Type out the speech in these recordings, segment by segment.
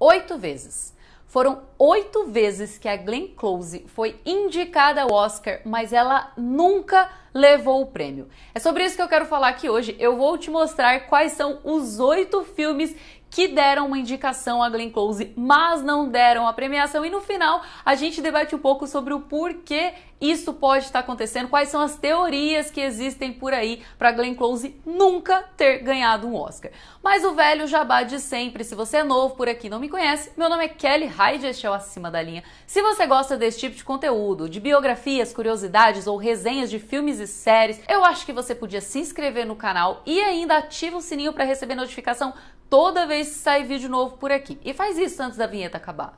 oito vezes. Foram oito vezes que a Glenn Close foi indicada ao Oscar, mas ela nunca levou o prêmio. É sobre isso que eu quero falar aqui hoje. Eu vou te mostrar quais são os oito filmes que deram uma indicação a Glenn Close, mas não deram a premiação. E no final a gente debate um pouco sobre o porquê isso pode estar acontecendo, quais são as teorias que existem por aí para Glenn Close nunca ter ganhado um Oscar. Mas o velho jabá de sempre, se você é novo por aqui e não me conhece, meu nome é Kelly Hyde, este é o Acima da Linha. Se você gosta desse tipo de conteúdo, de biografias, curiosidades ou resenhas de filmes e séries, eu acho que você podia se inscrever no canal e ainda ativa o sininho para receber notificação toda vez que sai vídeo novo por aqui. E faz isso antes da vinheta acabar.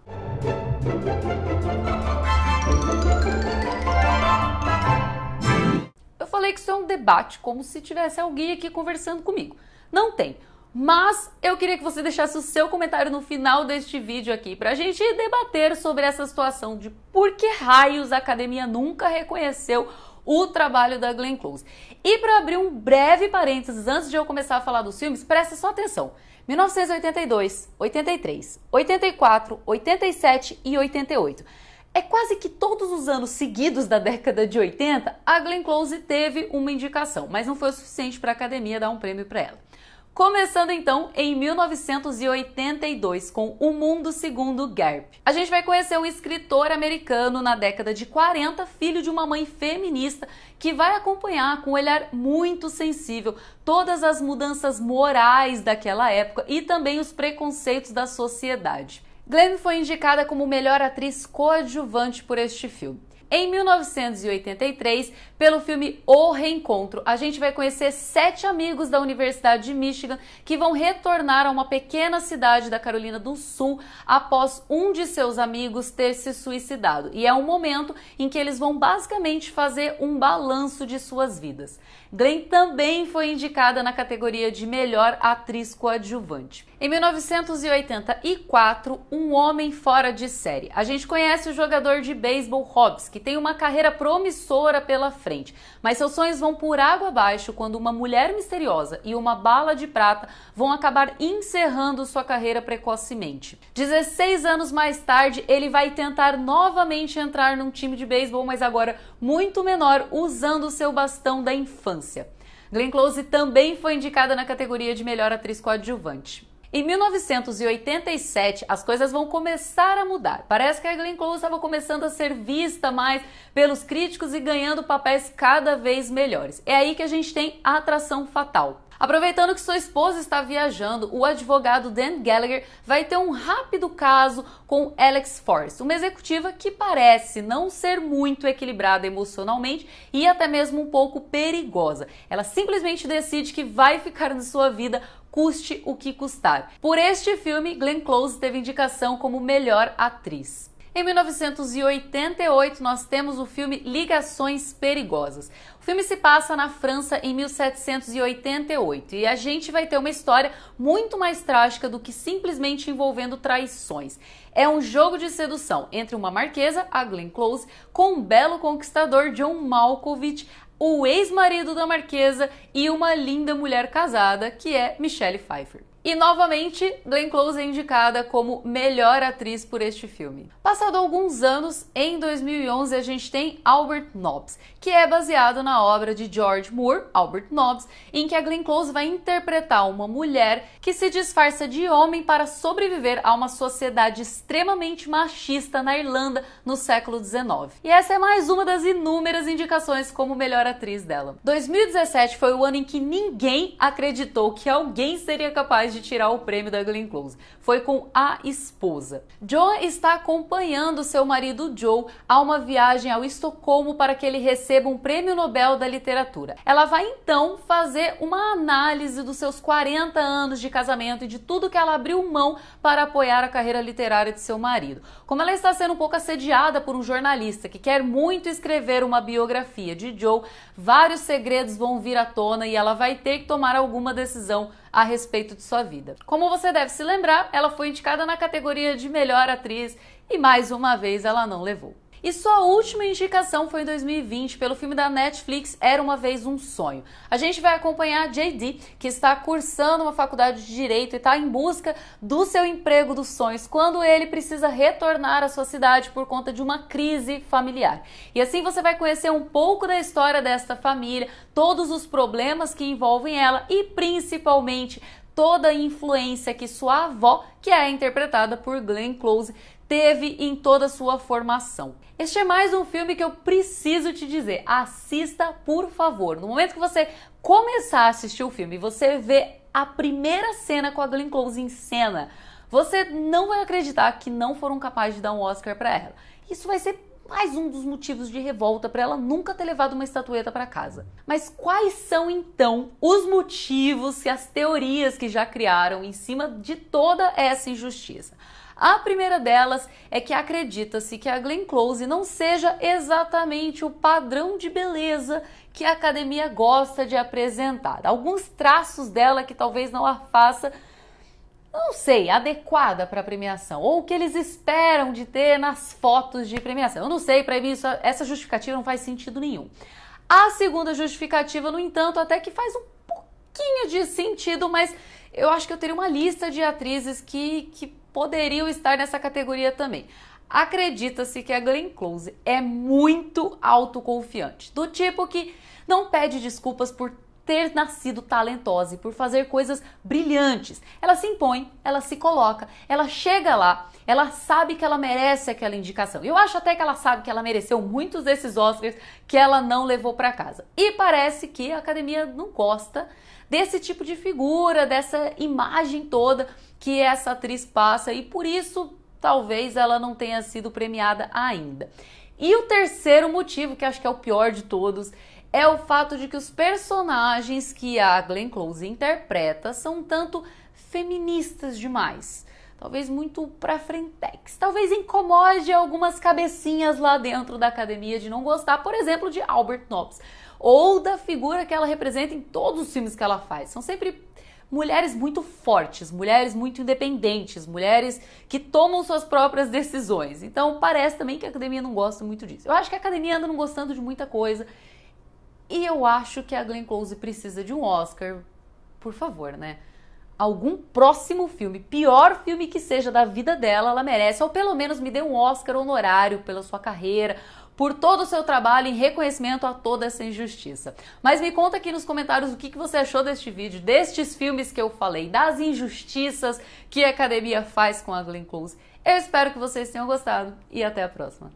Eu falei que isso é um debate, como se tivesse alguém aqui conversando comigo. Não tem. Mas eu queria que você deixasse o seu comentário no final deste vídeo aqui para a gente debater sobre essa situação de por que raios a academia nunca reconheceu o trabalho da Glenn Close. E para abrir um breve parênteses antes de eu começar a falar dos filmes, presta só atenção. 1982, 83, 84, 87 e 88. É quase que todos os anos seguidos da década de 80, a Glenn Close teve uma indicação, mas não foi o suficiente para a academia dar um prêmio para ela. Começando então em 1982 com O Mundo Segundo Garp. A gente vai conhecer um escritor americano na década de 40, filho de uma mãe feminista, que vai acompanhar com um olhar muito sensível todas as mudanças morais daquela época e também os preconceitos da sociedade. Glenn foi indicada como melhor atriz coadjuvante por este filme em 1983 pelo filme O Reencontro. A gente vai conhecer sete amigos da Universidade de Michigan que vão retornar a uma pequena cidade da Carolina do Sul após um de seus amigos ter se suicidado. E é um momento em que eles vão basicamente fazer um balanço de suas vidas. Glenn também foi indicada na categoria de melhor atriz coadjuvante. Em 1984, Um Homem Fora de Série. A gente conhece o jogador de beisebol Hobbs, que que tem uma carreira promissora pela frente, mas seus sonhos vão por água abaixo quando uma mulher misteriosa e uma bala de prata vão acabar encerrando sua carreira precocemente. 16 anos mais tarde, ele vai tentar novamente entrar num time de beisebol, mas agora muito menor, usando seu bastão da infância. Glenn Close também foi indicada na categoria de melhor atriz coadjuvante. Em 1987, as coisas vão começar a mudar. Parece que a Glenn Close estava começando a ser vista mais pelos críticos e ganhando papéis cada vez melhores. É aí que a gente tem a atração fatal. Aproveitando que sua esposa está viajando, o advogado Dan Gallagher vai ter um rápido caso com Alex Forrest, uma executiva que parece não ser muito equilibrada emocionalmente e até mesmo um pouco perigosa. Ela simplesmente decide que vai ficar na sua vida custe o que custar. Por este filme, Glenn Close teve indicação como melhor atriz. Em 1988, nós temos o filme Ligações Perigosas. O filme se passa na França em 1788 e a gente vai ter uma história muito mais trágica do que simplesmente envolvendo traições. É um jogo de sedução entre uma marquesa, a Glenn Close, com um belo conquistador John Malkovich, o ex-marido da Marquesa e uma linda mulher casada, que é Michelle Pfeiffer. E novamente, Glenn Close é indicada como melhor atriz por este filme. Passado alguns anos, em 2011, a gente tem Albert Nobbs, que é baseado na obra de George Moore, Albert Nobbs, em que a Glenn Close vai interpretar uma mulher que se disfarça de homem para sobreviver a uma sociedade extremamente machista na Irlanda no século XIX. E essa é mais uma das inúmeras indicações como melhor atriz dela. 2017 foi o ano em que ninguém acreditou que alguém seria capaz capaz de tirar o prêmio da Glenn Close. Foi com a esposa. John está acompanhando seu marido Joe a uma viagem ao Estocolmo para que ele receba um prêmio Nobel da literatura. Ela vai então fazer uma análise dos seus 40 anos de casamento e de tudo que ela abriu mão para apoiar a carreira literária de seu marido. Como ela está sendo um pouco assediada por um jornalista que quer muito escrever uma biografia de Joe, vários segredos vão vir à tona e ela vai ter que tomar alguma decisão a respeito de sua vida. Como você deve se lembrar, ela foi indicada na categoria de melhor atriz e mais uma vez ela não levou. E sua última indicação foi em 2020 pelo filme da Netflix Era uma vez um sonho. A gente vai acompanhar JD, que está cursando uma faculdade de direito e está em busca do seu emprego dos sonhos quando ele precisa retornar à sua cidade por conta de uma crise familiar. E assim você vai conhecer um pouco da história desta família, todos os problemas que envolvem ela e principalmente toda a influência que sua avó, que é interpretada por Glenn Close, teve em toda a sua formação. Este é mais um filme que eu preciso te dizer, assista por favor. No momento que você começar a assistir o filme e você vê a primeira cena com a Glenn Close em cena, você não vai acreditar que não foram capazes de dar um Oscar para ela. Isso vai ser mais um dos motivos de revolta para ela nunca ter levado uma estatueta para casa. Mas quais são então os motivos e as teorias que já criaram em cima de toda essa injustiça? A primeira delas é que acredita-se que a Glenn Close não seja exatamente o padrão de beleza que a academia gosta de apresentar. Alguns traços dela que talvez não a faça não sei, adequada para a premiação, ou o que eles esperam de ter nas fotos de premiação. Eu não sei, para mim isso, essa justificativa não faz sentido nenhum. A segunda justificativa, no entanto, até que faz um pouquinho de sentido, mas eu acho que eu teria uma lista de atrizes que, que poderiam estar nessa categoria também. Acredita-se que a Glenn Close é muito autoconfiante, do tipo que não pede desculpas por ter nascido talentosa e por fazer coisas brilhantes. Ela se impõe, ela se coloca, ela chega lá, ela sabe que ela merece aquela indicação. Eu acho até que ela sabe que ela mereceu muitos desses Oscars que ela não levou para casa. E parece que a academia não gosta desse tipo de figura, dessa imagem toda que essa atriz passa e por isso talvez ela não tenha sido premiada ainda. E o terceiro motivo, que acho que é o pior de todos, é o fato de que os personagens que a Glenn Close interpreta são um tanto feministas demais. Talvez muito pra frentex. Talvez incomode algumas cabecinhas lá dentro da academia de não gostar, por exemplo, de Albert Nobbs ou da figura que ela representa em todos os filmes que ela faz. São sempre mulheres muito fortes, mulheres muito independentes, mulheres que tomam suas próprias decisões. Então parece também que a academia não gosta muito disso. Eu acho que a academia anda não gostando de muita coisa. E eu acho que a Glenn Close precisa de um Oscar, por favor, né? Algum próximo filme, pior filme que seja da vida dela, ela merece, ou pelo menos me dê um Oscar honorário pela sua carreira, por todo o seu trabalho em reconhecimento a toda essa injustiça. Mas me conta aqui nos comentários o que, você achou deste vídeo, destes filmes que eu falei, das injustiças que a academia faz com a Glenn Close. Eu espero que vocês tenham gostado e até a próxima.